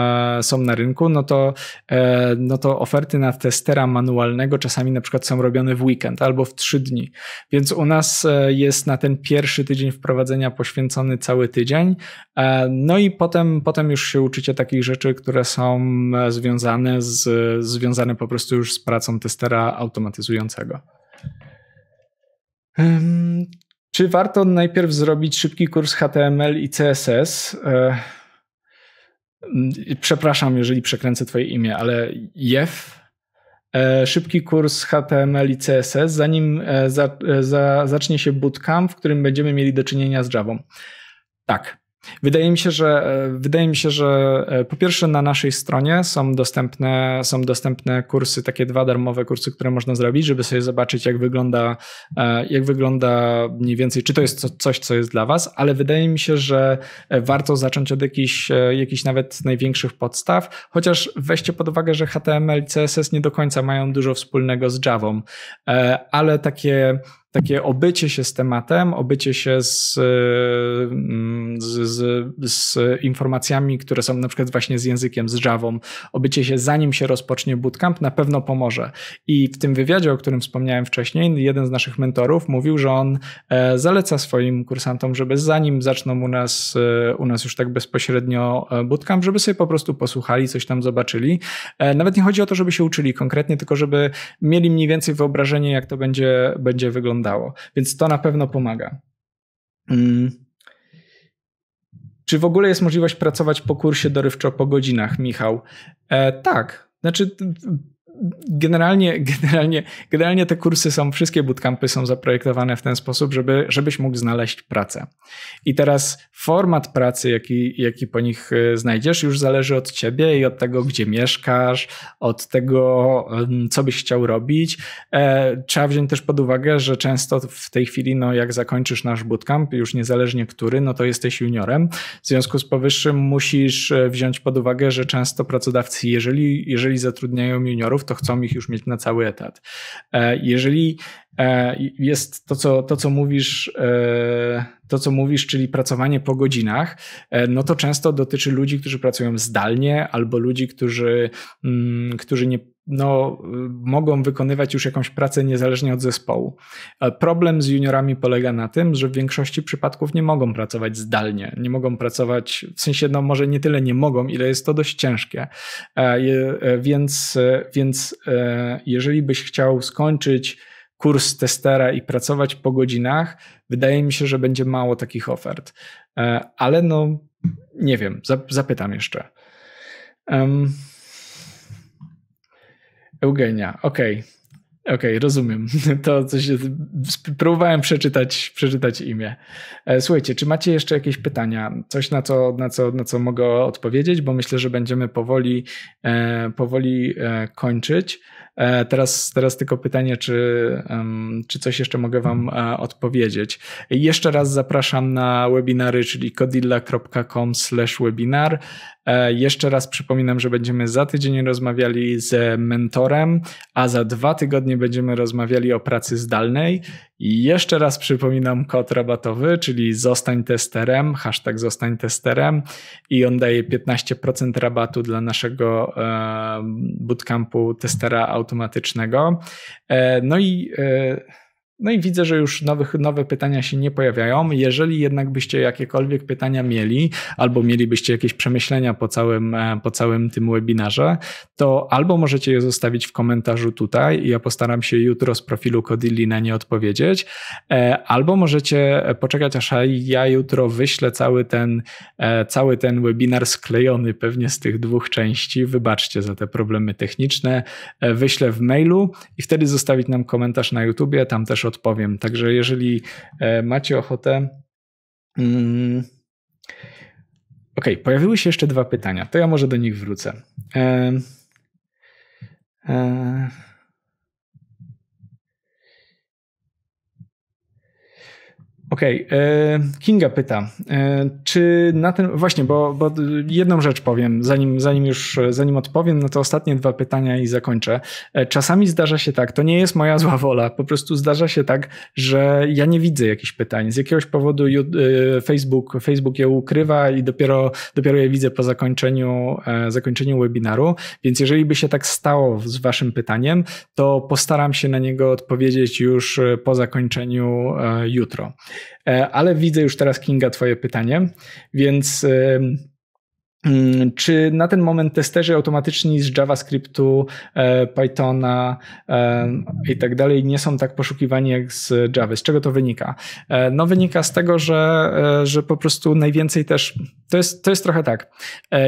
są na rynku, no to E, no to oferty na testera manualnego czasami na przykład są robione w weekend albo w trzy dni. Więc u nas e, jest na ten pierwszy tydzień wprowadzenia poświęcony cały tydzień. E, no i potem, potem już się uczycie takich rzeczy, które są związane, z, związane po prostu już z pracą testera automatyzującego. Czy warto najpierw zrobić szybki kurs HTML i CSS? Mm, przepraszam, jeżeli przekręcę twoje imię, ale Jeff, e, szybki kurs HTML i CSS, zanim e, za, e, za, zacznie się bootcamp, w którym będziemy mieli do czynienia z Java. Tak, Wydaje mi się, że e, wydaje mi się, że e, po pierwsze na naszej stronie są dostępne, są dostępne kursy, takie dwa darmowe kursy, które można zrobić, żeby sobie zobaczyć, jak wygląda, e, jak wygląda mniej więcej, czy to jest coś, co jest dla Was, ale wydaje mi się, że warto zacząć od jakichś, jakichś nawet największych podstaw, chociaż weźcie pod uwagę, że HTML i CSS nie do końca mają dużo wspólnego z Javą, ale takie takie obycie się z tematem, obycie się z, mm, z, z, z, informacjami, które są na przykład właśnie z językiem, z Javą, obycie się zanim się rozpocznie bootcamp na pewno pomoże. I w tym wywiadzie, o którym wspomniałem wcześniej, jeden z naszych mentorów mówił, że on e, zaleca swoim kursantom, żeby zanim zaczną u nas, e, u nas już tak bezpośrednio e, bootcamp, żeby sobie po prostu posłuchali, coś tam zobaczyli. Nawet nie chodzi o to, żeby się uczyli konkretnie, tylko żeby mieli mniej więcej wyobrażenie, jak to będzie, będzie wyglądało wyglądało. Więc to na pewno pomaga. Mm. Czy w ogóle jest możliwość pracować po kursie dorywczo po godzinach, Michał? E, tak. Znaczy, generalnie, generalnie, generalnie te kursy są, wszystkie bootcampy są zaprojektowane w ten sposób, żeby, żebyś mógł znaleźć pracę. I teraz format pracy, jaki, jaki po nich e, znajdziesz, już zależy od ciebie i od tego, gdzie mieszkasz, od tego, co byś chciał robić. E, trzeba wziąć też pod uwagę, że często w tej chwili, no jak zakończysz nasz bootcamp, już niezależnie który, no to jesteś juniorem. W związku z powyższym musisz e, wziąć pod uwagę, że często pracodawcy, jeżeli, jeżeli zatrudniają juniorów, to chcą ich już mieć na cały etat. E, jeżeli e, jest to, co, to, co mówisz, e, to, co mówisz, czyli pracowanie po godzinach, no to często dotyczy ludzi, którzy pracują zdalnie albo ludzi, którzy, mm, którzy nie no, mogą wykonywać już jakąś pracę niezależnie od zespołu. Problem z juniorami polega na tym, że w większości przypadków nie mogą pracować zdalnie. Nie mogą pracować, w sensie, no może nie tyle nie mogą, ile jest to dość ciężkie. E, e, więc, e, więc jeżeli byś chciał skończyć kurs testera i pracować po godzinach, wydaje mi się, że będzie mało takich ofert. Ale no, nie wiem, zapytam jeszcze. Um. Eugenia, okej. Okay. Okej, okay, rozumiem. To coś próbowałem przeczytać, przeczytać imię. E, słuchajcie, czy macie jeszcze jakieś pytania? Coś na co, na co, na co mogę odpowiedzieć, bo myślę, że będziemy powoli, e, powoli e, kończyć. E, teraz, teraz tylko pytanie, czy, czy coś jeszcze mogę Wam e, odpowiedzieć. Jeszcze raz zapraszam na webinary, czyli codilla.com webinar. E, jeszcze raz przypominam, że będziemy za tydzień rozmawiali z mentorem, a za dwa tygodnie będziemy rozmawiali o pracy zdalnej. I jeszcze raz przypominam kod rabatowy, czyli zostań testerem, hashtag zostań testerem i on daje 15% rabatu dla naszego bootcampu testera automatycznego. E, no i e, no i widzę, że już nowych, nowe pytania się nie pojawiają. Jeżeli jednak byście jakiekolwiek pytania mieli, albo mielibyście jakieś przemyślenia po całym, e, po całym tym webinarze, to albo możecie je zostawić w komentarzu tutaj i ja postaram się jutro z profilu Kodili na nie odpowiedzieć, e, albo możecie poczekać, aż ja jutro wyślę cały ten, e, cały ten webinar sklejony pewnie z tych dwóch części. Wybaczcie za te problemy techniczne. Wyślę w mailu i wtedy zostawić nam komentarz na YouTubie, tam też odpowiem. Także jeżeli e, macie ochotę. Mm, okej, okay, pojawiły się jeszcze dwa pytania. To ja może do nich wrócę. E, e, Okej, okay. E, Kinga pyta, e, czy na ten, właśnie, bo, bo, jedną rzecz powiem, zanim, zanim już, zanim odpowiem, no to ostatnie dwa pytania i zakończę. E, czasami zdarza się tak, to nie jest moja zła wola, po prostu zdarza się tak, że ja nie widzę jakichś pytań, z jakiegoś powodu Facebook, Facebook je ukrywa i dopiero, dopiero je widzę po zakończeniu, zakończeniu webinaru, więc jeżeli by się tak stało z waszym pytaniem, to postaram się na niego odpowiedzieć już po zakończeniu jutro. E, ale widzę już teraz, Kinga, Twoje pytanie, więc. E, mm, czy na ten moment testerzy automatyczni z JavaScriptu, e, Pythona i tak dalej nie są tak poszukiwani jak z Java? Z czego to wynika? No, wynika z tego, że, że po prostu najwięcej też. To jest, to jest trochę tak.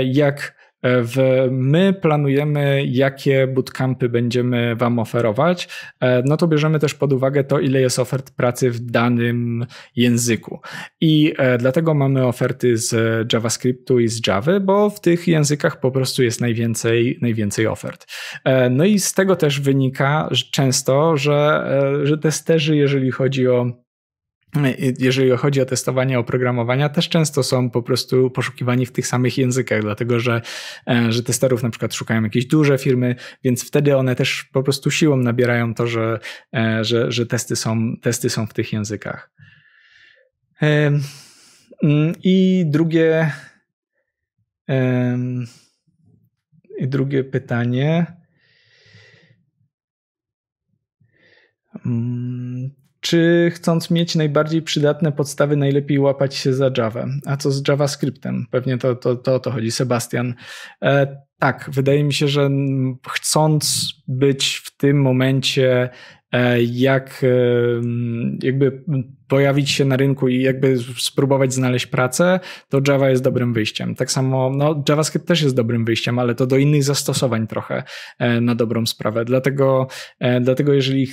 Jak E, w, my planujemy, jakie bootcampy będziemy Wam oferować, e, no to bierzemy też pod uwagę to, ile jest ofert pracy w danym języku. I e, dlatego mamy oferty z JavaScriptu i z Java, bo w tych językach po prostu jest najwięcej, najwięcej ofert. No i z tego też wynika często, że, że testerzy, jeżeli chodzi o Mm, jeżeli chodzi o testowanie oprogramowania, też często są po prostu poszukiwani w tych samych językach, dlatego że, e, że testerów na przykład szukają jakieś duże firmy, więc wtedy one też po prostu siłą nabierają to, że, e, że, że testy, są, testy są w tych językach. Mm, I drugie, i drugie pytanie. Mm, czy chcąc mieć najbardziej przydatne podstawy, najlepiej łapać się za Java. A co z JavaScriptem? Pewnie to, to, to, to chodzi, Sebastian. E, tak, wydaje mi się, że chcąc być w tym momencie e, jak e, jakby pojawić się na rynku i jakby spróbować znaleźć pracę, to Java jest dobrym wyjściem. Tak samo no, JavaScript też jest dobrym wyjściem, ale to do innych zastosowań trochę e, na dobrą sprawę. Dlatego, e, dlatego jeżeli,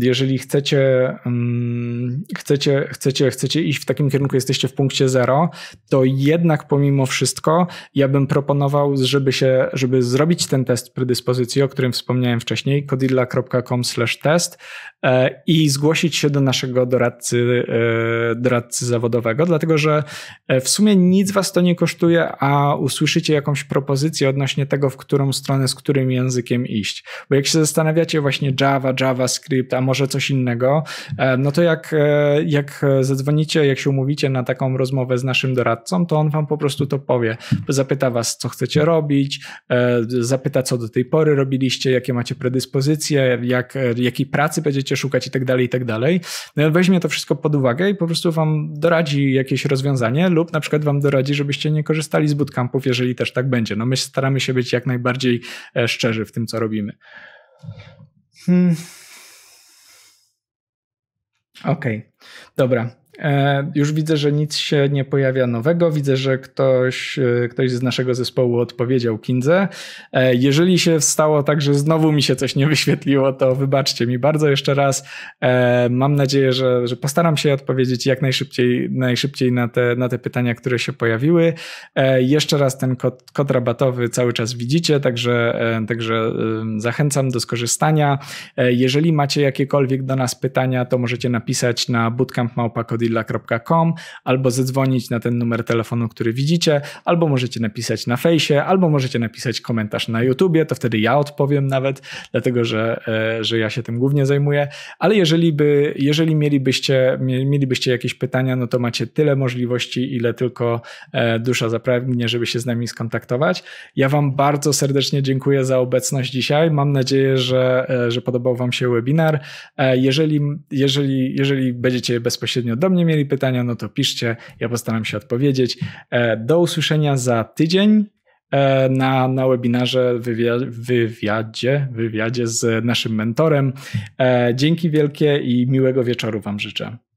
jeżeli chcecie, mm, chcecie, chcecie, chcecie iść w takim kierunku, jesteście w punkcie zero, to jednak pomimo wszystko ja bym proponował, żeby się, żeby zrobić ten test predyspozycji, o którym wspomniałem wcześniej, kodilla.com test e, i zgłosić się do naszego doradcy E, doradcy, zawodowego, dlatego że e, w sumie nic was to nie kosztuje, a usłyszycie jakąś propozycję odnośnie tego, w którą stronę, z którym językiem iść. Bo jak się zastanawiacie właśnie Java, JavaScript, a może coś innego, e, no to jak, jak zadzwonicie, jak się umówicie na taką rozmowę z naszym doradcą, to on wam po prostu to powie. Zapyta was, co chcecie robić, zapyta, co do tej pory robiliście, jakie macie predyspozycje, jak, jakiej pracy będziecie szukać i tak dalej, i tak dalej. No weźmie to wszystko pod pod uwagę i po prostu wam doradzi jakieś rozwiązanie lub na przykład wam doradzi, żebyście nie korzystali z bootcampów, jeżeli też tak będzie. No my staramy się być jak najbardziej e, szczerzy w tym, co robimy. Hmm. Okej, okay. dobra. E, już widzę, że nic się nie pojawia nowego. Widzę, że ktoś, e, ktoś z naszego zespołu odpowiedział Kindze. E, jeżeli się stało tak, że znowu mi się coś nie wyświetliło, to wybaczcie mi bardzo jeszcze raz. Mam nadzieję, że, że postaram się odpowiedzieć jak najszybciej, najszybciej na, te, na te pytania, które się pojawiły. Jeszcze raz ten kod, kod rabatowy cały czas widzicie, także, także zachęcam do skorzystania. Jeżeli macie jakiekolwiek do nas pytania, to możecie napisać na bootcampmałpa.com willa.com albo zadzwonić na ten numer telefonu, który widzicie, albo możecie napisać na fejsie, albo możecie napisać komentarz na YouTubie, to wtedy ja odpowiem nawet, dlatego że, że ja się tym głównie zajmuję. Ale jeżeli, by, jeżeli mielibyście, mielibyście jakieś pytania, no to macie tyle możliwości, ile tylko dusza zapragnie, żeby się z nami skontaktować. Ja Wam bardzo serdecznie dziękuję za obecność dzisiaj. Mam nadzieję, że, że podobał Wam się webinar. Jeżeli, jeżeli, jeżeli będziecie bezpośrednio do mnie, mieli pytania, no to piszcie, ja postaram się odpowiedzieć. E, do usłyszenia za tydzień e, na, na webinarze, wywiadzie, wywiadzie z naszym mentorem. E, dzięki wielkie i miłego wieczoru Wam życzę.